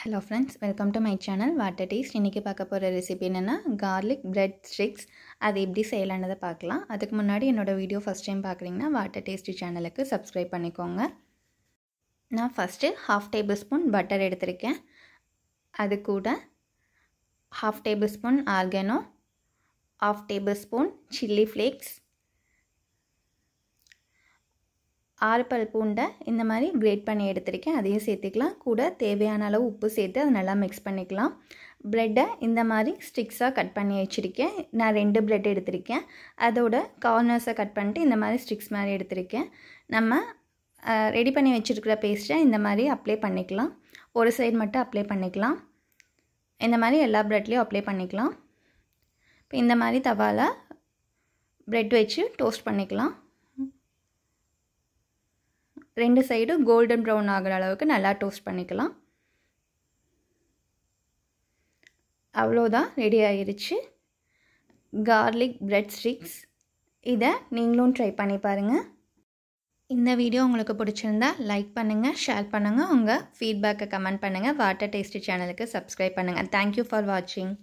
hello friends welcome to my channel water taste இன்றைக்கி பார்க்க போகிற ரெசிபி என்னென்னா கார்லிக் பிரெட் ஸ்டிக்ஸ் அது எப்படி செய்யலான்றதை பார்க்கலாம் அதுக்கு முன்னாடி என்னோடய வீடியோ ஃபஸ்ட் டைம் பார்க்குறீங்கன்னா வாட்டர் டேஸ்ட் சேனலுக்கு சப்ஸ்கிரைப் பண்ணிக்கோங்க நான் first half table spoon butter எடுத்திருக்கேன் அது கூட half table spoon oregano half table spoon chilli flakes ஆறு பல் பூண்டை இந்த மாதிரி கிரேட் பண்ணி எடுத்துருக்கேன் அதையும் சேர்த்துக்கலாம் கூட தேவையான அளவு உப்பு சேர்த்து அதை நல்லா மிக்ஸ் பண்ணிக்கலாம் ப்ரெட்டை இந்த மாதிரி ஸ்டிக்ஸாக கட் பண்ணி வச்சுருக்கேன் நான் ரெண்டு ப்ரெட் எடுத்திருக்கேன் அதோட கார்னர்ஸை கட் பண்ணிட்டு இந்த மாதிரி ஸ்டிக்ஸ் மாதிரி எடுத்திருக்கேன் நம்ம ரெடி பண்ணி வச்சுருக்கிற பேஸ்ட்டை இந்த மாதிரி அப்ளை பண்ணிக்கலாம் ஒரு சைடு மட்டும் அப்ளை பண்ணிக்கலாம் இந்த மாதிரி எல்லா ப்ரெட்லேயும் அப்ளை பண்ணிக்கலாம் இப்போ இந்த மாதிரி தவாவில் ப்ரெட் வச்சு டோஸ்ட் பண்ணிக்கலாம் ரெண்டு சைடும் கோல்டன் ப்ரௌன் ஆகிற அளவுக்கு நல்லா டோஸ்ட் பண்ணிக்கலாம் அவ்வளோதான் ரெடி ஆகிருச்சு கார்லிக் பிரெட் ஸ்டிக்ஸ் இதை நீங்களும் ட்ரை பண்ணி பாருங்கள் இந்த வீடியோ உங்களுக்கு பிடிச்சிருந்தா லைக் பண்ணுங்கள் ஷேர் பண்ணுங்கள் உங்கள் ஃபீட்பேக்கை கமெண்ட் பண்ணுங்கள் வாட்டர் டேஸ்டி சேனலுக்கு சப்ஸ்கிரைப் பண்ணுங்கள் தேங்க்யூ ஃபார் வாட்சிங்